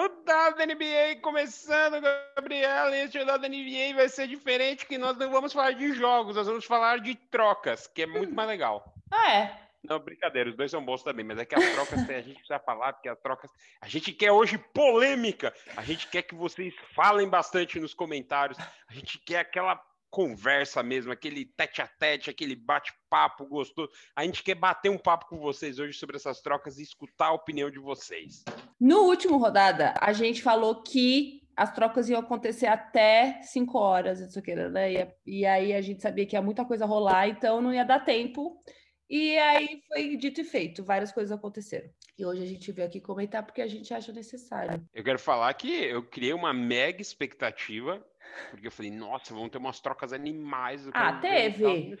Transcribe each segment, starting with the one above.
rodada da NBA começando, Gabriela. Este rodada da NBA vai ser diferente, que nós não vamos falar de jogos, nós vamos falar de trocas, que é muito mais legal. Ah, é? Não, brincadeira, os dois são bons também, mas é que as trocas a gente precisa falar, porque as trocas. A gente quer hoje polêmica, a gente quer que vocês falem bastante nos comentários, a gente quer aquela conversa mesmo, aquele tete a tete, aquele bate-papo gostoso. A gente quer bater um papo com vocês hoje sobre essas trocas e escutar a opinião de vocês. No último rodada, a gente falou que as trocas iam acontecer até 5 horas, não sei né? E, aí a gente sabia que ia muita coisa rolar, então não ia dar tempo. E aí foi dito e feito, várias coisas aconteceram. E hoje a gente veio aqui comentar porque a gente acha necessário. Eu quero falar que eu criei uma mega expectativa porque eu falei, nossa, vão ter umas trocas animais. Ah, teve.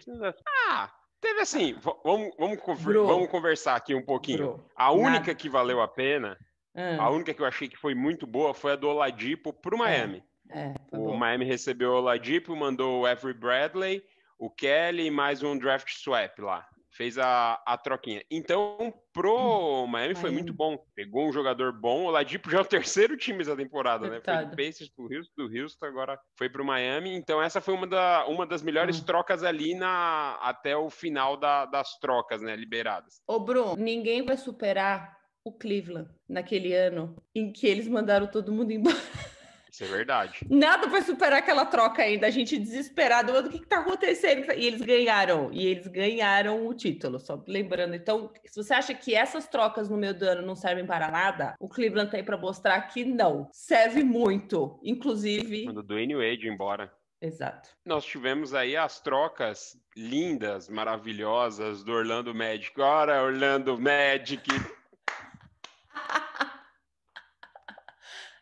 Ah, teve assim. Ah. Vamos, vamos, conver Bro. vamos conversar aqui um pouquinho. Bro. A única Nada. que valeu a pena, hum. a única que eu achei que foi muito boa foi a do Oladipo pro é. Miami. É, é, tá o bom. Miami recebeu o Oladipo, mandou o Avery Bradley, o Kelly e mais um draft swap lá fez a, a troquinha. Então, pro hum. Miami foi muito bom. Pegou um jogador bom. O Ladipo já é o terceiro time essa temporada, né? Foi do Pacers pro Houston, do Houston, agora foi pro Miami. Então, essa foi uma, da, uma das melhores hum. trocas ali na, até o final da, das trocas, né? Liberadas. Ô, Bruno, ninguém vai superar o Cleveland naquele ano em que eles mandaram todo mundo embora. Isso é verdade. Nada vai superar aquela troca ainda. A gente desesperado, o que, que tá acontecendo? E eles ganharam, e eles ganharam o título, só lembrando. Então, se você acha que essas trocas no meio do ano não servem para nada, o Cleveland tem para mostrar que não. Serve muito, inclusive. Quando o Dwayne Wade embora. Exato. Nós tivemos aí as trocas lindas, maravilhosas do Orlando Magic. Ora, Orlando Magic,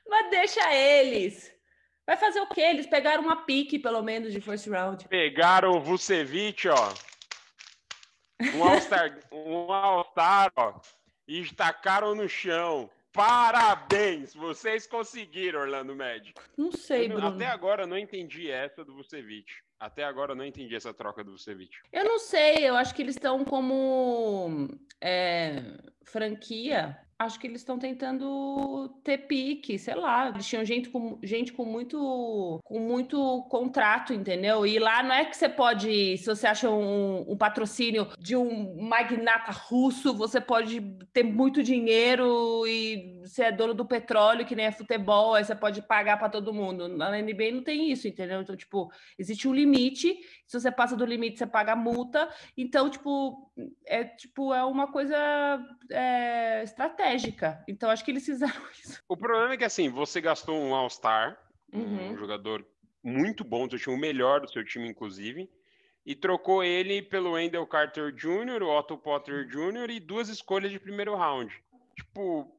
Mas deixa eles. Vai fazer o quê? Eles pegaram uma pique, pelo menos, de first round. Pegaram o Vucevic, ó. Um All-Star, um all ó. E estacaram no chão. Parabéns! Vocês conseguiram, Orlando Médico. Não sei, Bruno. Até agora não entendi essa do Vucevic. Até agora não entendi essa troca do Vucevic. Eu não sei, eu acho que eles estão como é, franquia acho que eles estão tentando ter pique, sei lá. Eles tinham gente com, gente com muito com muito contrato, entendeu? E lá não é que você pode, se você acha um, um patrocínio de um magnata russo, você pode ter muito dinheiro e você é dono do petróleo, que nem é futebol, aí você pode pagar para todo mundo. Na NBA não tem isso, entendeu? Então, tipo, existe um limite. Se você passa do limite, você paga multa. Então, tipo, é tipo é uma coisa é, estratégica estratégica. Então, acho que eles fizeram isso. O problema é que, assim, você gastou um All-Star, uhum. um jogador muito bom, do seu time, o melhor do seu time, inclusive, e trocou ele pelo Wendell Carter Jr., o Otto Potter Jr. e duas escolhas de primeiro round. Tipo,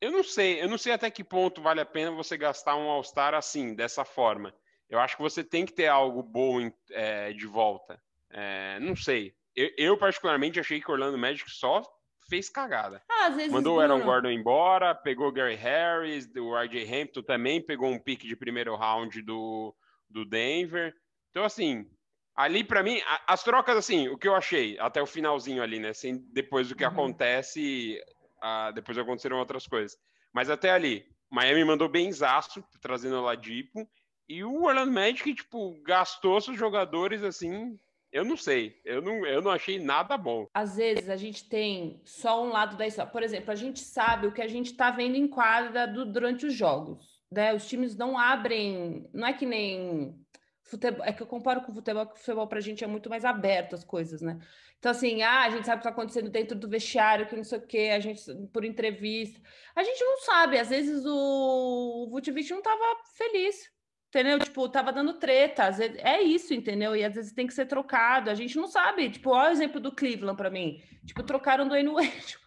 eu não sei, eu não sei até que ponto vale a pena você gastar um All-Star assim, dessa forma. Eu acho que você tem que ter algo bom em, é, de volta. É, não sei. Eu, eu, particularmente, achei que Orlando Magic só fez cagada. Ah, Mandou o Aaron Gordon embora, pegou o Gary Harris, o R.J. Hampton também pegou um pique de primeiro round do, do Denver. Então, assim, ali para mim, a, as trocas, assim, o que eu achei até o finalzinho ali, né? Assim, depois do que uhum. acontece, a, depois aconteceram outras coisas. Mas até ali, Miami mandou bem zaço, trazendo o Ladipo. E o Orlando Magic, tipo, gastou seus jogadores, assim, eu não sei, eu não, eu não achei nada bom. Às vezes a gente tem só um lado da história. Por exemplo, a gente sabe o que a gente está vendo em quadra do, durante os jogos. Né? Os times não abrem, não é que nem futebol, é que eu comparo com futebol, que o futebol pra gente é muito mais aberto as coisas, né? Então, assim, ah, a gente sabe o que tá acontecendo dentro do vestiário, que não sei o quê, a gente, por entrevista. A gente não sabe, às vezes o, o não tava feliz Entendeu? Tipo, tava dando treta. Às vezes, é isso, entendeu? E às vezes tem que ser trocado. A gente não sabe. Tipo, olha o exemplo do Cleveland para mim. Tipo, trocaram do Wade.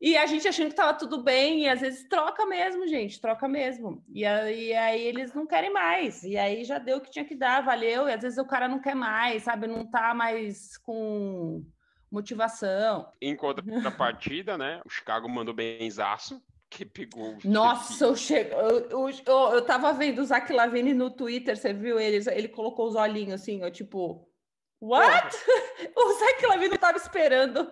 e a gente achando que tava tudo bem. E às vezes troca mesmo, gente. Troca mesmo. E aí, e aí eles não querem mais. E aí já deu o que tinha que dar, valeu. E às vezes o cara não quer mais, sabe? Não tá mais com motivação. Em contrapartida, né? O Chicago mandou benzaço que pegou. Nossa, eu, che... eu, eu, eu, tava vendo o Zach Lavine no Twitter, você viu ele? Ele colocou os olhinhos assim, eu tipo. What? o Zach Lavine não tava esperando.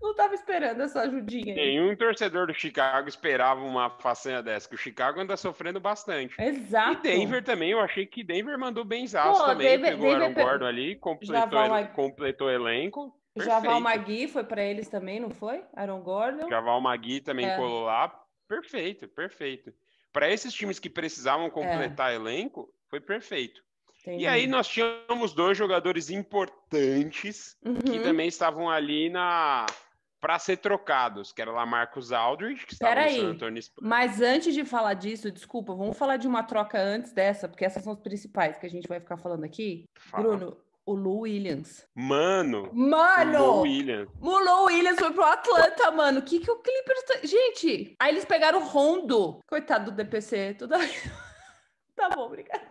Não tava esperando essa ajudinha. Nenhum torcedor do Chicago esperava uma façanha dessa, que o Chicago anda sofrendo bastante. Exato. E Denver também, eu achei que Denver mandou bem zá, também. Denver, pegou Denver, Aaron Gordon ali, completou, ele, uma... completou o elenco. Perfeito. Javal Magui foi para eles também, não foi? Aaron Gordon. Javal Magui também é. colou lá. Perfeito, perfeito. Para esses times que precisavam completar é. elenco, foi perfeito. Entendi. E aí nós tínhamos dois jogadores importantes uhum. que também estavam ali na para ser trocados, que era lá Marcos Aldridge, que estava Peraí, no San Antonio Spurs. Mas antes de falar disso, desculpa, vamos falar de uma troca antes dessa, porque essas são as principais que a gente vai ficar falando aqui. Fala. Bruno, o Lou Williams. Mano! Mano! O Lou Williams. O Williams foi pro Atlanta, mano. O que que o Clippers... Tá... Gente, aí eles pegaram o Rondo. Coitado do DPC. Tudo... tá bom, obrigada.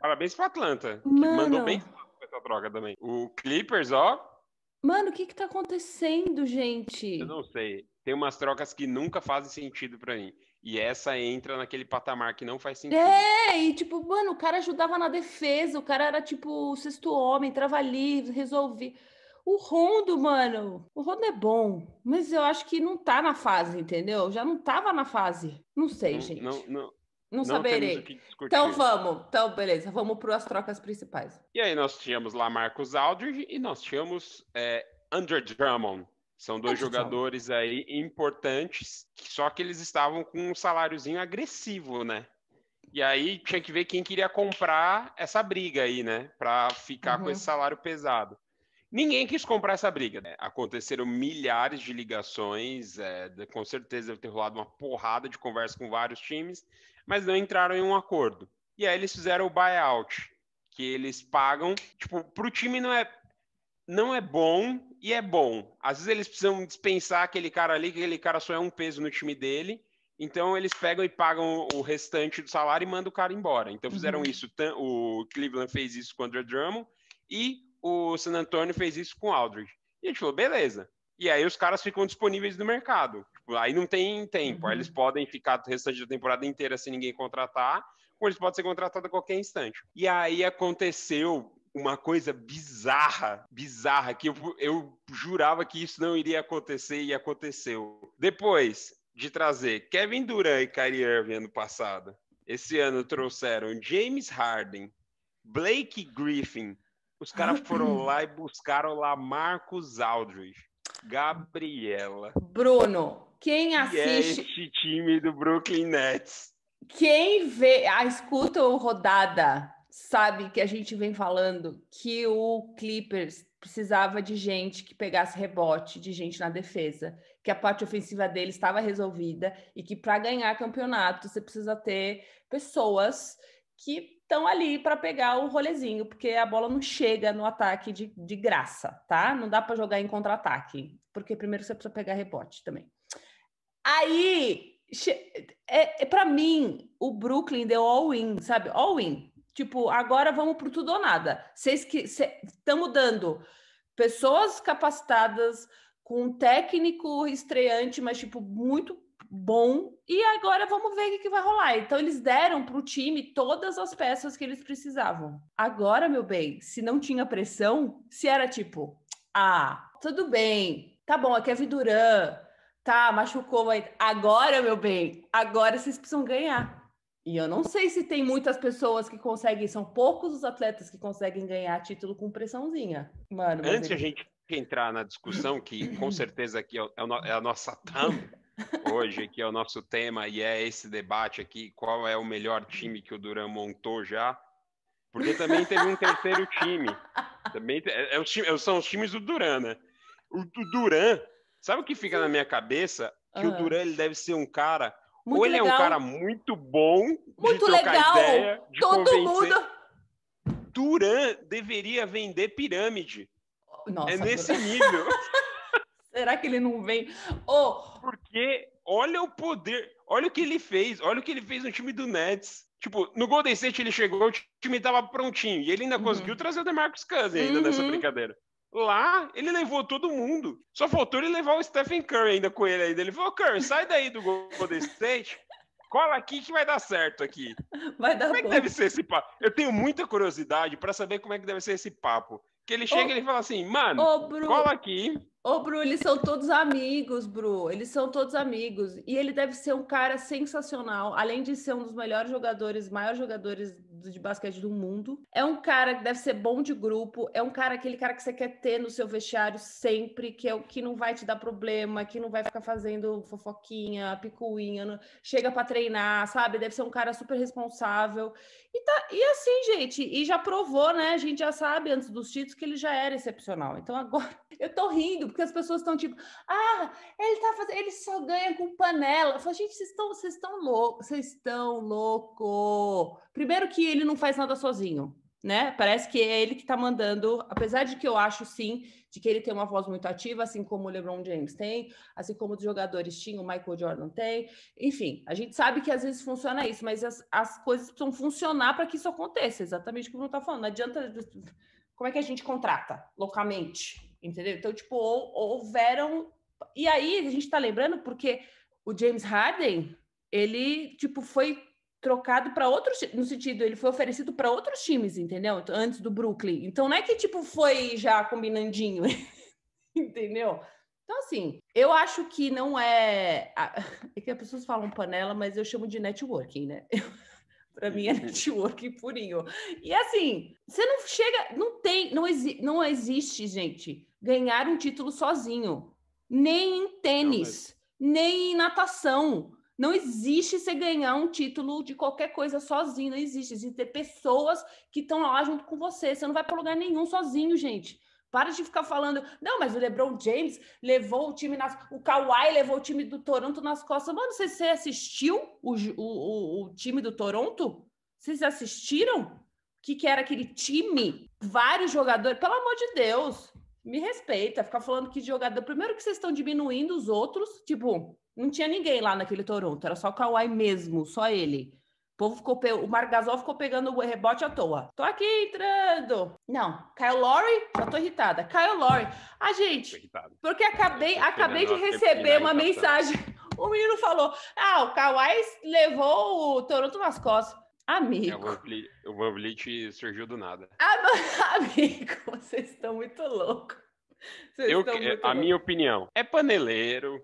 Parabéns pro Atlanta. Mano. mandou bem essa droga também. O Clippers, ó... Mano, o que que tá acontecendo, gente? Eu não sei tem umas trocas que nunca fazem sentido para mim. E essa entra naquele patamar que não faz sentido. É, e tipo, mano, o cara ajudava na defesa, o cara era tipo o sexto homem, trava ali, resolvi. O Rondo, mano, o Rondo é bom, mas eu acho que não tá na fase, entendeu? Já não tava na fase. Não sei, não, gente. Não, não, não, não saberei. Então vamos. Então, beleza. Vamos para as trocas principais. E aí nós tínhamos lá Marcos Aldridge e nós tínhamos é, Andrew Drummond. São ah, dois jogadores aí importantes, só que eles estavam com um saláriozinho agressivo, né? E aí tinha que ver quem queria comprar essa briga aí, né? Para ficar uhum. com esse salário pesado. Ninguém quis comprar essa briga. Né? Aconteceram milhares de ligações, é, com certeza deve ter rolado uma porrada de conversa com vários times, mas não entraram em um acordo. E aí eles fizeram o buyout, que eles pagam, tipo, para o time não é não é bom e é bom. Às vezes eles precisam dispensar aquele cara ali, que aquele cara só é um peso no time dele. Então eles pegam e pagam o restante do salário e mandam o cara embora. Então fizeram uhum. isso. O Cleveland fez isso com o Andrew Drummond e o San Antonio fez isso com o Aldridge. E a gente falou, beleza. E aí os caras ficam disponíveis no mercado. Tipo, aí não tem tempo. Uhum. eles podem ficar o restante da temporada inteira sem ninguém contratar, ou eles podem ser contratados a qualquer instante. E aí aconteceu uma coisa bizarra, bizarra, que eu, eu jurava que isso não iria acontecer e aconteceu. Depois de trazer Kevin Durant e Kyrie Irving ano passado, esse ano trouxeram James Harden, Blake Griffin, os caras foram lá e buscaram lá Marcos Aldridge, Gabriela. Bruno, quem é assiste. É este time do Brooklyn Nets. Quem vê, ah, escuta o Rodada sabe que a gente vem falando que o Clippers precisava de gente que pegasse rebote, de gente na defesa, que a parte ofensiva dele estava resolvida e que para ganhar campeonato você precisa ter pessoas que estão ali para pegar o rolezinho, porque a bola não chega no ataque de, de graça, tá? Não dá para jogar em contra-ataque, porque primeiro você precisa pegar rebote também. Aí, é, é para mim, o Brooklyn deu all-in, sabe? All-in Tipo, agora vamos para tudo ou nada. Vocês que estamos cê... dando pessoas capacitadas com um técnico estreante, mas tipo muito bom. E agora vamos ver o que, que vai rolar. Então eles deram para o time todas as peças que eles precisavam. Agora, meu bem, se não tinha pressão, se era tipo, ah, tudo bem, tá bom, aqui é Viduran, tá, machucou, mas agora, meu bem, agora vocês precisam ganhar. E eu não sei se tem muitas pessoas que conseguem, são poucos os atletas que conseguem ganhar título com pressãozinha. Mano, Antes de a gente entrar na discussão, que com certeza aqui é, é, é a nossa TAM hoje, que é o nosso tema, e é esse debate aqui: qual é o melhor time que o Duran montou já? Porque também teve um terceiro time. Também é, é são os times do Duran, né? O, o Duran, sabe o que fica na minha cabeça? Que uhum. o ah. Duran ele deve ser um cara muito Ou ele legal. é um cara muito bom, muito legal, ideia, todo convencer. mundo. Duran deveria vender pirâmide. Nossa, é nesse Duran. nível. Será que ele não vem? Oh. Porque olha o poder, olha o que ele fez, olha o que ele fez no time do Nets. Tipo, no Golden State ele chegou, o time tava prontinho, e ele ainda uhum. conseguiu trazer o DeMarcus Cousins ainda uhum. nessa brincadeira. Lá, ele levou todo mundo. Só faltou ele levar o Stephen Curry ainda com ele ainda. Ele falou, Curry, sai daí do Golden State. Cola aqui que vai dar certo aqui. Vai dar como é que deve ser esse papo? Eu tenho muita curiosidade para saber como é que deve ser esse papo. Que ele chega e ele fala assim, mano, ô, cola aqui. Ô, Bru, eles são todos amigos, Bru. Eles são todos amigos. E ele deve ser um cara sensacional. Além de ser um dos melhores jogadores, maiores jogadores de basquete do mundo. É um cara que deve ser bom de grupo. É um cara, aquele cara que você quer ter no seu vestiário sempre, que é o que não vai te dar problema, que não vai ficar fazendo fofoquinha, picuinha, não... chega para treinar, sabe? Deve ser um cara super responsável. E, tá... e assim, gente, e já provou, né? A gente já sabe antes dos títulos que ele já era excepcional. Então agora eu tô rindo porque as pessoas estão tipo, ah, ele tá fazendo, ele só ganha com panela. Eu falo, gente, vocês estão, vocês estão loucos vocês estão louco. Primeiro que ele não faz nada sozinho, né? Parece que é ele que tá mandando, apesar de que eu acho sim, de que ele tem uma voz muito ativa, assim como o LeBron James tem, assim como os jogadores tinham, o Michael Jordan tem. Enfim, a gente sabe que às vezes funciona isso, mas as, as coisas precisam funcionar para que isso aconteça, exatamente o que o Bruno tá falando. Não adianta como é que a gente contrata loucamente, entendeu? Então, tipo, houveram. E aí, a gente tá lembrando porque o James Harden, ele, tipo, foi trocado para outros, no sentido, ele foi oferecido para outros times, entendeu? Antes do Brooklyn. Então, não é que, tipo, foi já combinandinho, entendeu? Então, assim, eu acho que não é. É que as pessoas falam panela, mas eu chamo de networking, né? Eu Para mim é uhum. networking purinho. E assim, você não chega, não tem, não, exi, não existe, gente, ganhar um título sozinho. Nem em tênis, não, mas... nem em natação. Não existe você ganhar um título de qualquer coisa sozinho, não existe. Existe ter pessoas que estão lá junto com você. Você não vai para lugar nenhum sozinho, gente. Para de ficar falando, não, mas o LeBron James levou o time nas. O Kawhi levou o time do Toronto nas costas. Mano, você, você assistiu o, o, o, time do Toronto? Vocês assistiram? O que, que era aquele time? Vários jogadores. Pelo amor de Deus, me respeita. Ficar falando que jogador. Primeiro que vocês estão diminuindo os outros. Tipo, não tinha ninguém lá naquele Toronto, era só o Kawhi mesmo, só ele povo ficou pe... o ficou pegando o rebote à toa. Tô aqui entrando. Não, Kyle Lowry, já tô irritada. Kyle Lowry. Ah, gente, porque acabei, acabei de é receber uma mensagem. O menino falou: "Ah, o Kawhi levou o Toronto nas costas". Amigo. É, o Vamblit surgiu do nada. amigo, vocês estão muito loucos. Vocês Eu, estão muito a loucos. minha opinião é paneleiro,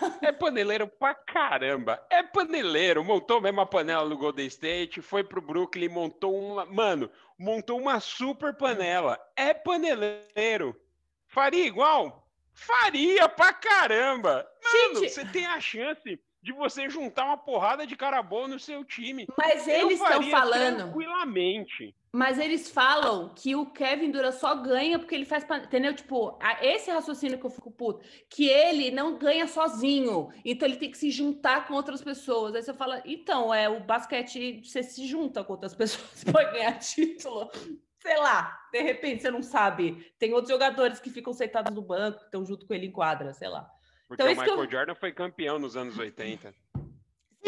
É paneleiro pra caramba. É paneleiro. Montou mesmo a panela no Golden State, foi pro Brooklyn, montou uma. Mano, montou uma super panela. É paneleiro. Faria igual? Faria pra caramba. Mano, Gente... você tem a chance de você juntar uma porrada de cara boa no seu time. Mas eles estão falando. Tranquilamente. Mas eles falam que o Kevin Durant só ganha porque ele faz. Entendeu? Tipo, esse raciocínio que eu fico puto. Que ele não ganha sozinho. Então ele tem que se juntar com outras pessoas. Aí você fala, então, é o basquete, você se junta com outras pessoas para ganhar título. Sei lá, de repente você não sabe. Tem outros jogadores que ficam sentados no banco, estão junto com ele em quadra, sei lá. Então Porque então, o Michael eu... Jordan foi campeão nos anos 80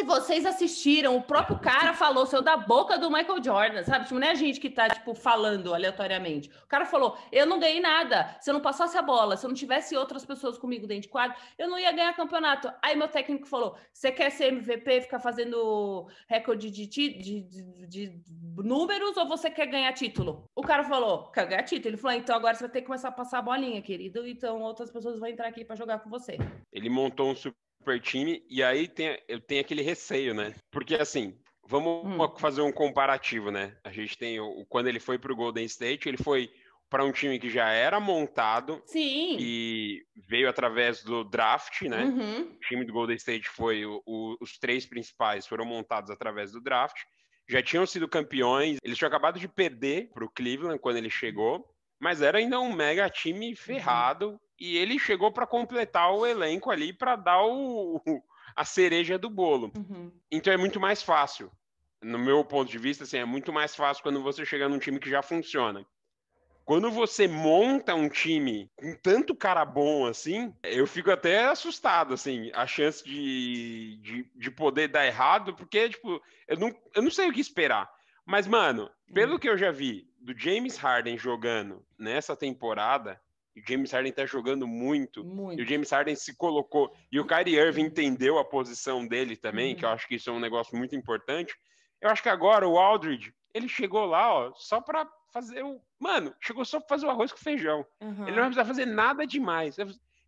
se vocês assistiram, o próprio cara falou, saiu da boca do Michael Jordan, sabe? Tipo, não é a gente que tá, tipo, falando aleatoriamente. O cara falou, eu não ganhei nada. Se eu não passasse a bola, se eu não tivesse outras pessoas comigo dentro de quadro, eu não ia ganhar campeonato. Aí meu técnico falou, você quer ser MVP, ficar fazendo recorde de, de, de, de números ou você quer ganhar título? O cara falou, quer ganhar título. Ele falou, ah, então agora você vai ter que começar a passar a bolinha, querido. Então outras pessoas vão entrar aqui para jogar com você. Ele montou um super super time, e aí tem, tenho aquele receio, né? Porque assim, vamos hum. fazer um comparativo, né? A gente tem o, quando ele foi para o Golden State, ele foi para um time que já era montado Sim. e veio através do draft, né? Uhum. O time do Golden State foi o, o, os três principais foram montados através do draft. Já tinham sido campeões, eles tinham acabado de perder para o Cleveland quando ele chegou, mas era ainda um mega time uhum. ferrado, uhum e ele chegou para completar o elenco ali para dar o, a cereja do bolo. Uhum. Então é muito mais fácil. No meu ponto de vista, assim, é muito mais fácil quando você chega num time que já funciona. Quando você monta um time com tanto cara bom assim, eu fico até assustado, assim, a chance de, de, de poder dar errado, porque, tipo, eu não, eu não sei o que esperar. Mas, mano, pelo uhum. que eu já vi do James Harden jogando nessa temporada, o James Harden tá jogando muito. muito. E o James Harden se colocou. E o Kyrie Irving uhum. entendeu a posição dele também, uhum. que eu uhum. acho que isso é um negócio muito importante. Eu acho que agora o Aldridge, ele chegou lá, ó, só para fazer o. Mano, chegou só para fazer o arroz com feijão. Uhum. Ele não vai precisar fazer nada demais.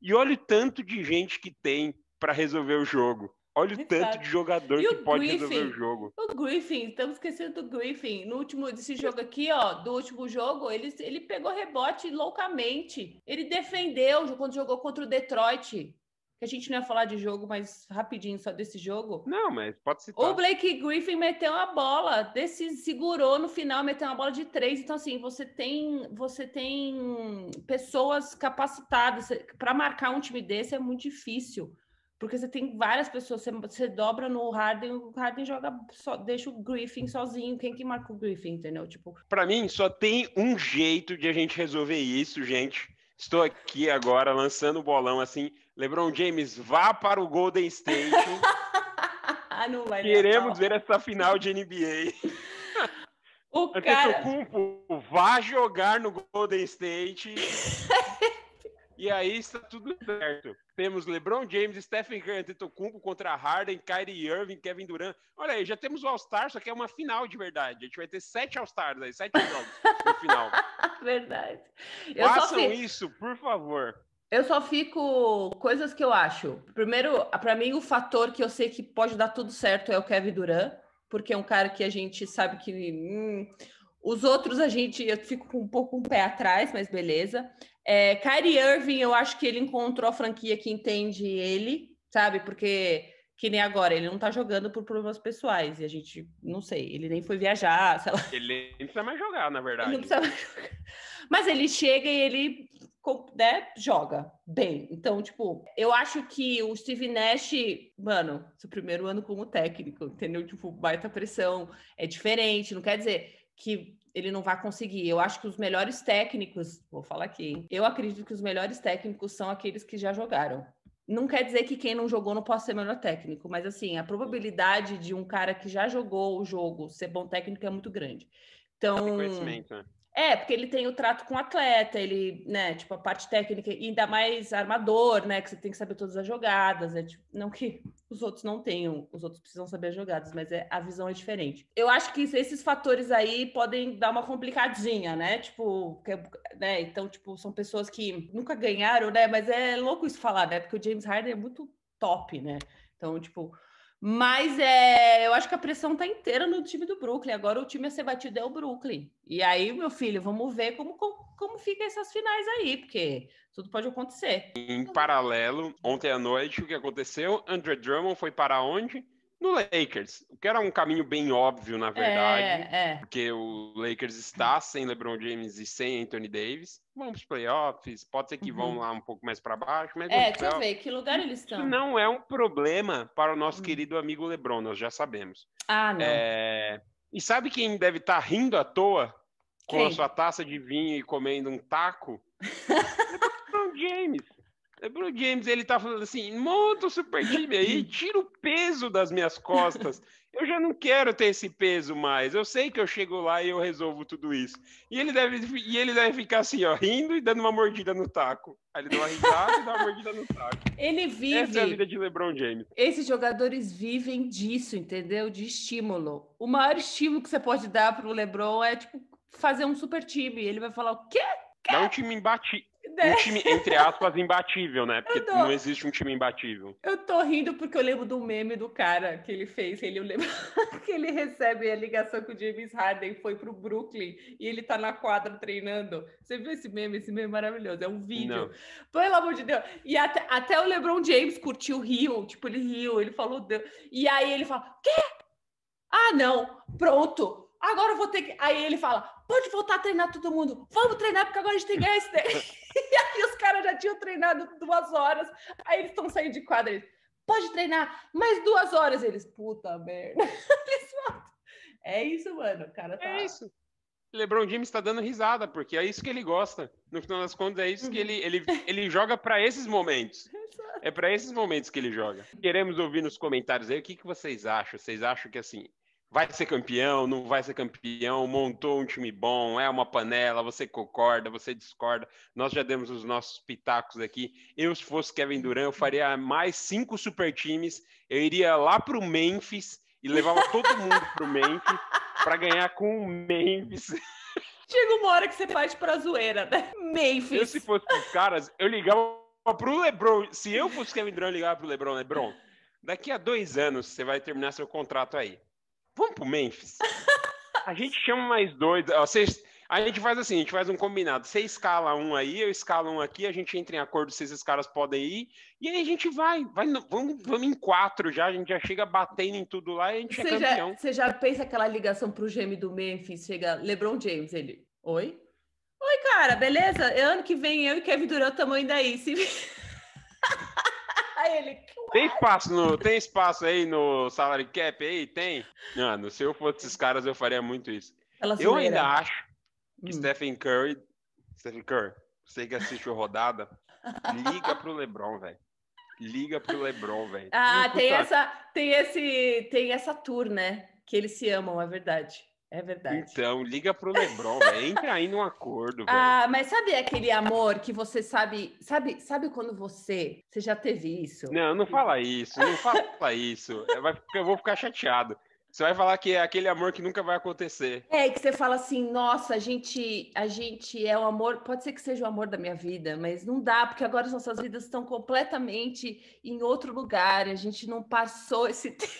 E olha o tanto de gente que tem para resolver o jogo. Olha o tanto de jogador e que pode Griffin, resolver o jogo. O Griffin, estamos esquecendo do Griffin. No último desse jogo aqui, ó, do último jogo, ele, ele pegou rebote loucamente. Ele defendeu quando jogou contra o Detroit. Que a gente não ia falar de jogo, mas rapidinho só desse jogo. Não, mas pode citar. O Blake Griffin meteu a bola, desse, segurou no final, meteu uma bola de três. Então, assim, você tem, você tem pessoas capacitadas. Para marcar um time desse é muito difícil. Porque você tem várias pessoas, você, você dobra no Harden, o Harden joga, só, deixa o Griffin sozinho, quem que marca o Griffin, entendeu? Tipo... para mim, só tem um jeito de a gente resolver isso, gente. Estou aqui agora lançando o bolão assim, LeBron James, vá para o Golden State. Queremos ver essa final de NBA. O cara... vá jogar no Golden State. E aí está tudo certo. Temos LeBron James, Stephen Curry, Antetokounmpo contra Harden, Kyrie Irving, Kevin Durant. Olha aí, já temos o All-Star, só que é uma final de verdade. A gente vai ter sete All-Stars aí, sete jogos no final. verdade. Eu Façam fico... isso, por favor. Eu só fico coisas que eu acho. Primeiro, para mim o fator que eu sei que pode dar tudo certo é o Kevin Durant, porque é um cara que a gente sabe que hum, os outros a gente eu fico com um pouco um pé atrás, mas beleza. É, Kyrie Irving, eu acho que ele encontrou a franquia que entende ele, sabe? Porque que nem agora, ele não tá jogando por problemas pessoais. E a gente, não sei, ele nem foi viajar, sei lá. Ele nem precisa mais jogar, na verdade. Ele não precisa mais jogar. Mas ele chega e ele né, joga bem. Então, tipo, eu acho que o Steve Nash, mano, seu primeiro ano como técnico, entendeu? Tipo, baita pressão, é diferente. Não quer dizer que ele não vai conseguir. Eu acho que os melhores técnicos, vou falar aqui, eu acredito que os melhores técnicos são aqueles que já jogaram. Não quer dizer que quem não jogou não possa ser melhor técnico, mas assim, a probabilidade de um cara que já jogou o jogo ser bom técnico é muito grande. Então, é, porque ele tem o trato com o atleta, ele, né, tipo, a parte técnica, ainda mais armador, né, que você tem que saber todas as jogadas, né, tipo, não que os outros não tenham, os outros precisam saber as jogadas, mas é, a visão é diferente. Eu acho que esses fatores aí podem dar uma complicadinha, né, tipo, que, é, né, então, tipo, são pessoas que nunca ganharam, né, mas é louco isso falar, né, porque o James Harden é muito top, né, então, tipo, mas é, eu acho que a pressão tá inteira no time do Brooklyn. Agora o time a ser batido é o Brooklyn. E aí, meu filho, vamos ver como, como, como fica essas finais aí, porque tudo pode acontecer. Em paralelo, ontem à noite, o que aconteceu? André Drummond foi para onde? no Lakers, o que era um caminho bem óbvio, na verdade, é, é. porque o Lakers está sem LeBron James e sem Anthony Davis. Vão para os playoffs, pode ser que uhum. vão lá um pouco mais para baixo, mas. É, deixa eu ver, que lugar eles estão? Não é um problema para o nosso uhum. querido amigo LeBron, nós já sabemos. Ah, não. É... E sabe quem deve estar tá rindo à toa quem? com a sua taça de vinho e comendo um taco? LeBron James. LeBron é, James, ele tá falando assim, monta o um super time aí, tira o peso das minhas costas. Eu já não quero ter esse peso mais. Eu sei que eu chego lá e eu resolvo tudo isso. E ele deve, e ele deve ficar assim, ó, rindo e dando uma mordida no taco. Aí ele dá uma risada e dá uma mordida no taco. Ele vive... Essa é a vida de LeBron James. Esses jogadores vivem disso, entendeu? De estímulo. O maior estímulo que você pode dar pro LeBron é, tipo, fazer um super time. Ele vai falar, o quê? Dá um time imbatível. Né? Um time, entre aspas, imbatível, né? Porque tô... não existe um time imbatível. Eu tô rindo porque eu lembro do meme do cara que ele fez. Ele lembro que ele recebe a ligação que o James Harden foi pro Brooklyn e ele tá na quadra treinando. Você viu esse meme? Esse meme é maravilhoso. É um vídeo. Não. Pelo amor de Deus. E até, até o LeBron James curtiu, o Rio, Tipo, ele riu, ele falou. Deus. E aí ele fala: Quê? Ah, não. Pronto agora eu vou ter que. Aí ele fala: pode voltar a treinar todo mundo, vamos treinar, porque agora a gente tem que ganhar esse. E aí os caras já tinham treinado duas horas, aí eles estão saindo de quadra. Eles, Pode treinar mais duas horas. Eles, puta merda. Eles É isso, mano. O cara tá. É isso. LeBron James está dando risada, porque é isso que ele gosta. No final das contas, é isso que ele, ele, uhum. ele joga para esses momentos. É para esses momentos que ele joga. Queremos ouvir nos comentários aí o que, que vocês acham. Vocês acham que assim vai ser campeão, não vai ser campeão, montou um time bom, é uma panela, você concorda, você discorda. Nós já demos os nossos pitacos aqui. Eu, se fosse Kevin Durant, eu faria mais cinco super times, eu iria lá para o Memphis e levava todo mundo para o Memphis para ganhar com o Memphis. Chega uma hora que você parte para zoeira, né? Memphis. Eu, se fosse os caras, eu ligava para o LeBron. Se eu fosse Kevin Durant, eu ligava para o LeBron. LeBron, daqui a dois anos você vai terminar seu contrato aí Vamos pro Memphis? a gente chama mais dois. Ó, vocês, a gente faz assim, a gente faz um combinado. Você escala um aí, eu escalo um aqui, a gente entra em acordo se esses caras podem ir. E aí a gente vai, vai vamos, vamos em quatro já, a gente já chega batendo em tudo lá e a gente é campeão. Já, você já pensa aquela ligação pro gêmeo do Memphis, chega LeBron James, ele, oi? Oi, cara, beleza? É ano que vem eu e Kevin Durant estamos ainda aí. Se... aí ele, tem espaço, no, tem espaço aí no salary cap aí? Tem? Mano, se eu fosse esses caras, eu faria muito isso. eu ainda acho que hum. Stephen Curry. Stephen Curry, você que assistiu rodada, liga pro Lebron, velho. Liga pro Lebron, velho. Ah, tem essa, tem, esse, tem essa tour, né? Que eles se amam, é verdade. É verdade. Então, liga pro Lebron, entra aí num acordo. Ah, mas sabe aquele amor que você sabe, sabe, sabe quando você, você já teve isso? Não, não fala isso, não fala isso. Eu vou ficar chateado. Você vai falar que é aquele amor que nunca vai acontecer. É, que você fala assim, nossa, a gente, a gente é o amor, pode ser que seja o amor da minha vida, mas não dá, porque agora as nossas vidas estão completamente em outro lugar, a gente não passou esse tempo.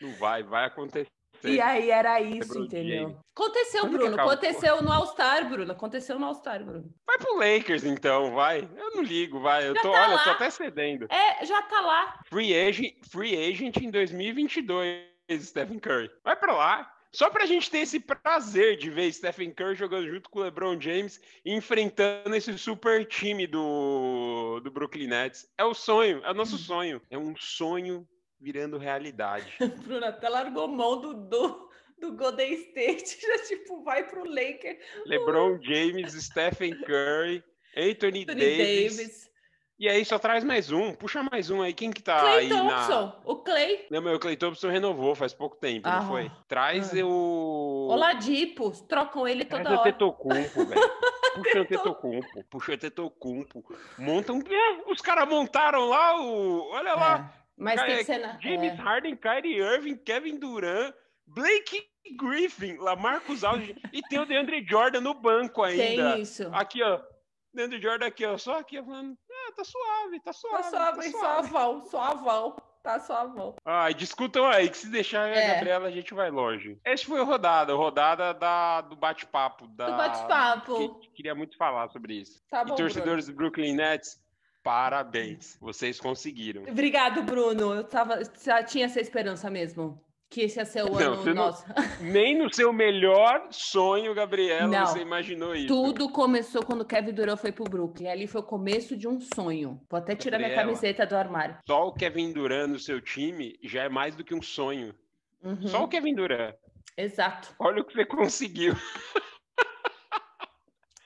Não vai, vai acontecer. E aí era isso, entendeu? Aconteceu, é Quando Bruno. Aconteceu no All-Star, Bruno. Aconteceu no All-Star, Bruno. Vai pro Lakers, então, vai. Eu não ligo, vai. Eu já tô, tá olha, lá. tô até cedendo. É, já tá lá. Free agent, free agent em 2022, Stephen Curry. Vai pra lá. Só pra gente ter esse prazer de ver Stephen Curry jogando junto com o LeBron James e enfrentando esse super time do, do Brooklyn Nets. É o sonho, é o nosso hum. sonho. É um sonho virando realidade. Bruno até largou mão do, do, do Golden State, já tipo vai pro Lakers. LeBron James, Stephen Curry, Anthony, Anthony Davis. Davis. E aí só traz mais um, puxa mais um aí, quem que tá Clay aí Thompson, na... o Clay. Não, meu, o Clay Thompson renovou faz pouco tempo, ah, não foi? Traz ah. o... Oladipo, trocam ele toda hora. o Tetocumpo, velho. Puxa o Tetocumpo, puxa o Tetocumpo. Montam... É, os caras montaram lá o... Olha lá, é mas Cara, tem é que ser na... James é. Harden, Kyrie Irving, Kevin Durant, Blake Griffin, Lamarcus Aldridge e tem o DeAndre Jordan no banco ainda. Tem isso. Aqui, ó. DeAndre Jordan aqui, ó. Só aqui, falando, ah, tá suave, tá suave. Tá suave, tá suave. suavão, suavão. Tá suavão. Ah, discutam aí, que se deixar é. a Gabriela, a gente vai longe. Esse foi o rodada, rodada da, do bate-papo. Da... Do bate-papo. Que, queria muito falar sobre isso. Tá bom, e torcedores Bruno. do Brooklyn Nets, Parabéns, vocês conseguiram. Obrigado, Bruno. Eu tava, tinha essa esperança mesmo. Que esse ia ser o não, ano nosso. Não, nem no seu melhor sonho, Gabriela, não. você imaginou isso. Tudo começou quando o Kevin Durant foi pro Brooklyn. Ali foi o começo de um sonho. Vou até tirar Gabriela, minha camiseta do armário. Só o Kevin Durant no seu time já é mais do que um sonho. Uhum. Só o Kevin Durant. Exato. Olha o que você conseguiu.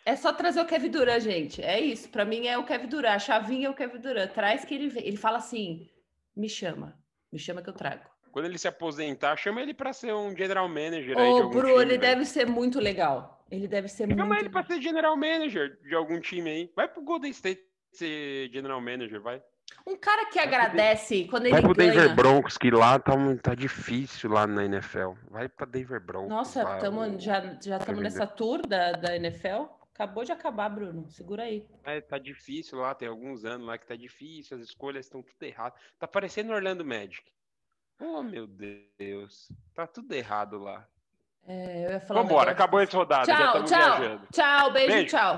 É só trazer o Kevin Durant, gente. É isso. Para mim é o Kevin Durant. A chavinha é o Kevin Durant. Traz que ele vem. Ele fala assim: me chama. Me chama que eu trago. Quando ele se aposentar, chama ele para ser um general manager. Ô, oh, Bruno, time, ele deve ser muito legal. Ele deve ser chama muito. Chama ele para ser general manager de algum time aí. Vai pro Golden State ser general manager, vai. Um cara que vai agradece pro... quando ele vai pro ganha. Denver Broncos, que lá tá, tá difícil lá na NFL. Vai pra Denver Broncos. Nossa, lá, tamo, já estamos nessa tour da, da NFL? Acabou de acabar, Bruno. Segura aí. É, tá difícil lá, tem alguns anos lá que tá difícil, as escolhas estão tudo errado. Tá parecendo Orlando Magic. Oh, meu Deus. Tá tudo errado lá. É, eu ia falar Vambora, acabou essa rodada. Tchau, tchau. Viajando. Tchau, beijo, beijo. tchau.